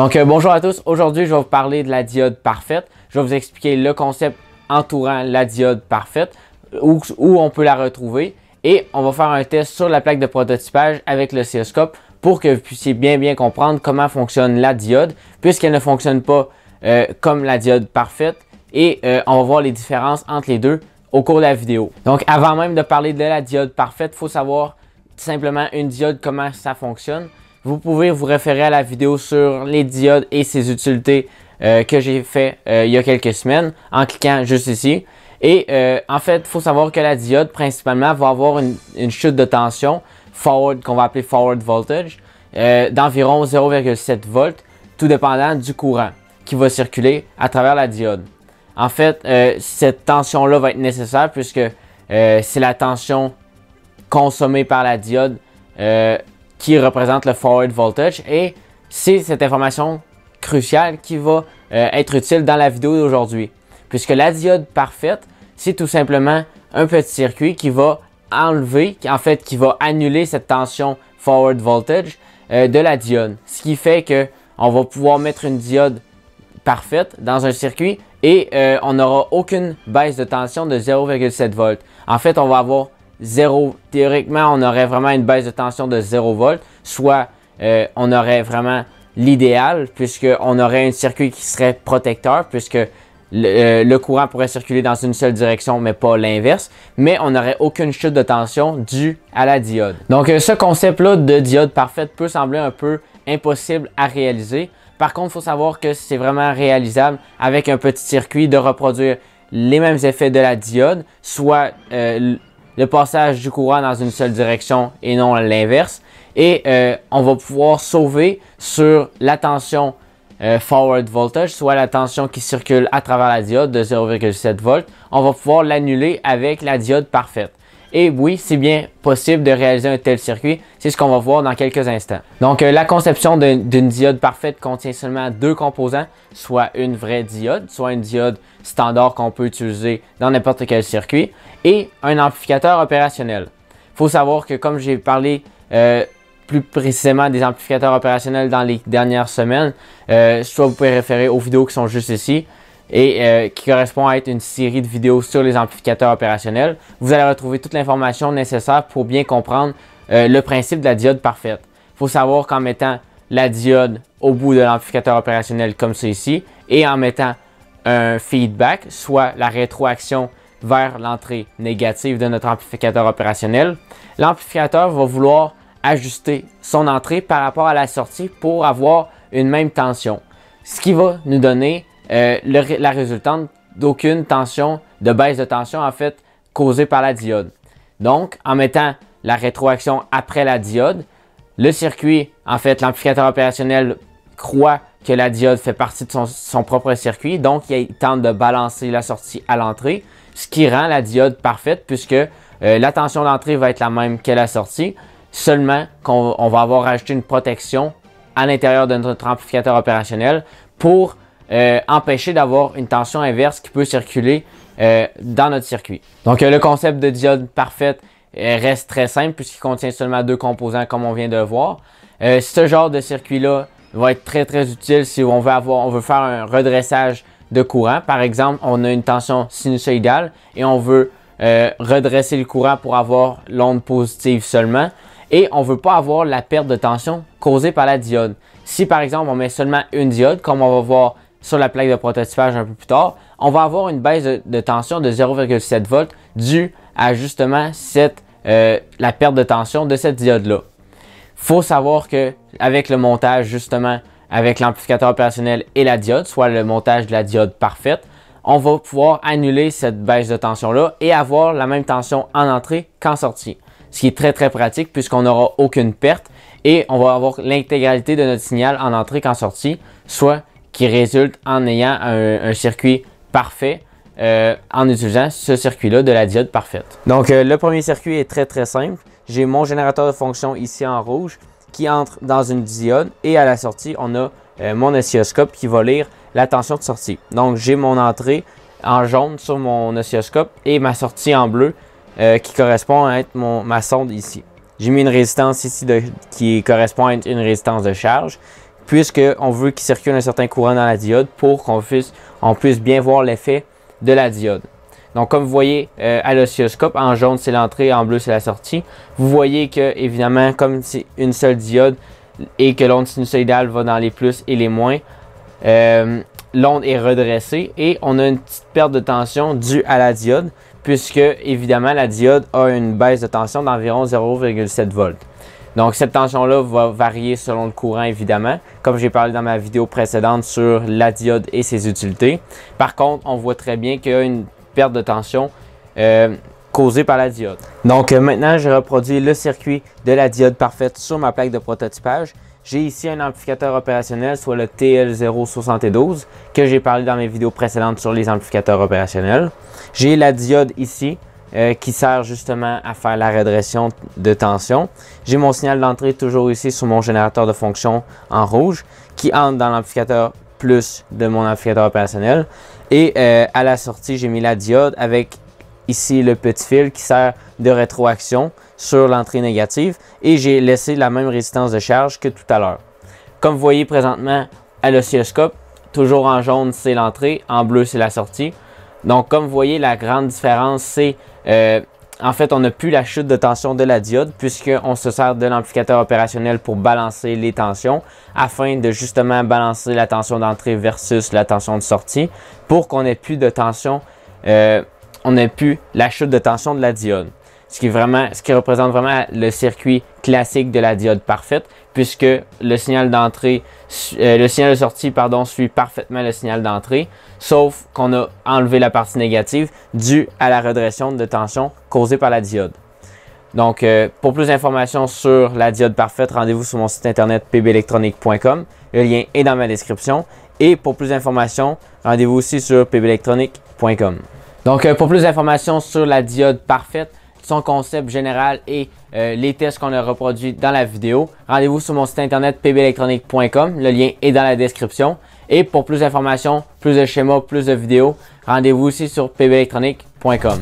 Donc euh, bonjour à tous, aujourd'hui je vais vous parler de la diode parfaite. Je vais vous expliquer le concept entourant la diode parfaite, où, on peut la retrouver et on va faire un test sur la plaque de prototypage avec le oscilloscope pour que vous puissiez bien bien comprendre comment fonctionne la diode puisqu'elle ne fonctionne pas euh, comme la diode parfaite et euh, on va voir les différences entre les deux au cours de la vidéo. Donc avant même de parler de la diode parfaite, il faut savoir simplement une diode, comment ça fonctionne vous pouvez vous référer à la vidéo sur les diodes et ses utilités euh, que j'ai fait euh, il y a quelques semaines en cliquant juste ici. Et euh, en fait, il faut savoir que la diode, principalement, va avoir une, une chute de tension forward, qu'on va appeler forward voltage, d'environ 0,7 volts, tout dépendant du courant qui va circuler à travers la diode. En fait, cette tension-là va être nécessaire puisque c'est la tension consommée par la diode qui représente le forward voltage. Et c'est cette information cruciale qui va euh, être utile dans la vidéo d'aujourd'hui. Puisque la diode parfaite, c'est tout simplement un petit circuit qui va enlever, en fait, qui va annuler cette tension forward voltage euh, de la diode. Ce qui fait que on va pouvoir mettre une diode parfaite dans un circuit et euh, on n'aura aucune baisse de tension de 0,7 volts. En fait, on va avoir Théoriquement, on aurait vraiment une baisse de tension de 0 volts, soit euh, on aurait vraiment l'idéal, puisqu'on aurait un circuit qui serait protecteur, puisque euh, le, courant pourrait circuler dans une seule direction, mais pas l'inverse. Mais on n'aurait aucune chute de tension due à la diode. Donc, euh, ce concept-là de diode parfaite peut sembler un peu impossible à réaliser. Par contre, il faut savoir que c'est vraiment réalisable avec un petit circuit de reproduire les mêmes effets de la diode, soit le passage du courant dans une seule direction et non l'inverse. Et euh, on va pouvoir sauver sur la tension euh, forward voltage, soit la tension qui circule à travers la diode de 0,7 volts. On va pouvoir l'annuler avec la diode parfaite. Et oui, c'est bien possible de réaliser un tel circuit. C'est ce qu'on va voir dans quelques instants. Donc, euh, la conception d'une diode parfaite contient seulement deux composants, soit une vraie diode, soit une diode standard qu'on peut utiliser dans n'importe quel circuit, et un amplificateur opérationnel. Il faut savoir que comme j'ai parlé euh, plus précisément des amplificateurs opérationnels dans les dernières semaines, euh, soit vous pouvez référer aux vidéos qui sont juste ici et euh, qui correspond à être une série de vidéos sur les amplificateurs opérationnels. Vous allez retrouver toute l'information nécessaire pour bien comprendre le principe de la diode parfaite. Il faut savoir qu'en mettant la diode au bout de l'amplificateur opérationnel comme ceci et en mettant feedback, soit la rétroaction vers l'entrée négative de notre amplificateur opérationnel, l'amplificateur va vouloir ajuster son entrée par rapport à la sortie pour avoir une même tension, ce qui va nous donner euh, la résultante d'aucune tension, de baisse de tension en fait causée par la diode. Donc, en mettant la rétroaction après la diode, le circuit, en fait, l'amplificateur opérationnel croît que la diode fait partie de son, propre circuit, donc il tente de balancer la sortie à l'entrée, ce qui rend la diode parfaite puisque euh, la tension d'entrée va être la même que la sortie, seulement qu'on va avoir rajouté une protection à l'intérieur de notre amplificateur opérationnel pour euh, empêcher d'avoir une tension inverse qui peut circuler euh, dans notre circuit. Donc le concept de diode parfaite reste très simple puisqu'il contient seulement deux composants comme on vient de le voir. ce genre de circuit-là va être très très utile si on veut, avoir, on veut faire un redressage de courant. Par exemple, on a une tension sinusoïdale et on veut euh, redresser le courant pour avoir l'onde positive seulement. Et on ne veut pas avoir la perte de tension causée par la diode. Si par exemple on met seulement une diode, comme on va voir sur la plaque de prototypage un peu plus tard, on va avoir une baisse de, tension de 0,7 volts due à justement cette, euh, la perte de tension de cette diode-là faut savoir que avec le montage justement, avec l'amplificateur opérationnel et la diode, soit le montage de la diode parfaite, on va pouvoir annuler cette baisse de tension-là et avoir la même tension en entrée qu'en sortie. Ce qui est très très pratique puisqu'on n'aura aucune perte et on va avoir l'intégralité de notre signal en entrée qu'en sortie, soit qui résulte en ayant un circuit parfait euh, en utilisant ce circuit-là de la diode parfaite. Donc euh, le premier circuit est très très simple. J'ai mon générateur de fonction ici en rouge qui entre dans une diode et à la sortie, on a euh, mon oscilloscope qui va lire la tension de sortie. Donc j'ai mon entrée en jaune sur mon oscilloscope et ma sortie en bleu qui correspond à être mon, ma sonde ici. J'ai mis une résistance ici qui correspond à être une résistance de charge puisqu'on veut qu'il circule un certain courant dans la diode pour qu'on puisse bien voir l'effet de la diode. Donc, comme vous voyez euh, à l'oscilloscope, en jaune, c'est l'entrée, en bleu, c'est la sortie. Vous voyez que, évidemment, comme c'est une seule diode et que l'onde sinusoïdale va dans les plus et les moins, euh, l'onde est redressée et on a une petite perte de tension due à la diode, puisque, évidemment, la diode a une baisse de tension d'environ 0,7 volts. Donc, cette tension-là va varier selon le courant, évidemment, comme j'ai parlé dans ma vidéo précédente sur la diode et ses utilités. Par contre, on voit très bien qu'il y a une perte de tension euh, causée par la diode. Donc, euh, maintenant, je reproduis le circuit de la diode parfaite sur ma plaque de prototypage. J'ai ici un amplificateur opérationnel, soit le TL072, que j'ai parlé dans mes vidéos précédentes sur les amplificateurs opérationnels. J'ai la diode ici, euh, qui sert justement à faire la redression de tension. J'ai mon signal d'entrée toujours ici sur mon générateur de fonction en rouge qui entre dans l'amplificateur plus de mon amplificateur opérationnel. Et euh, à la sortie, j'ai mis la diode avec ici le petit fil qui sert de rétroaction sur l'entrée négative et j'ai laissé la même résistance de charge que tout à l'heure. Comme vous voyez présentement à l'oscilloscope, toujours en jaune c'est l'entrée, en bleu c'est la sortie. Donc, comme vous voyez, la grande différence, c'est... Euh, en fait, on n'a plus la chute de tension de la diode puisqu'on se sert de l'amplificateur opérationnel pour balancer les tensions afin de justement balancer la tension d'entrée versus la tension de sortie pour qu'on ait plus de tension, euh, on n'ait plus la chute de tension de la diode ce qui, est vraiment, ce qui représente vraiment le circuit classique de la diode parfaite, puisque le signal d'entrée, euh, le signal de sortie, pardon, suit parfaitement le signal d'entrée, sauf qu'on a enlevé la partie négative due à la redression de tension causée par la diode. Donc, euh, pour plus d'informations sur la diode parfaite, rendez-vous sur mon site internet pbelectronique.com. Le lien est dans ma description. Et pour plus d'informations, rendez-vous aussi sur pbelectronique.com. Donc, euh, pour plus d'informations sur la diode parfaite, son concept général et euh, les tests qu'on a reproduits dans la vidéo. Rendez-vous sur mon site internet pbelectronique.com, le lien est dans la description. Et pour plus d'informations, plus de schémas, plus de vidéos, rendez-vous aussi sur pbelectronique.com.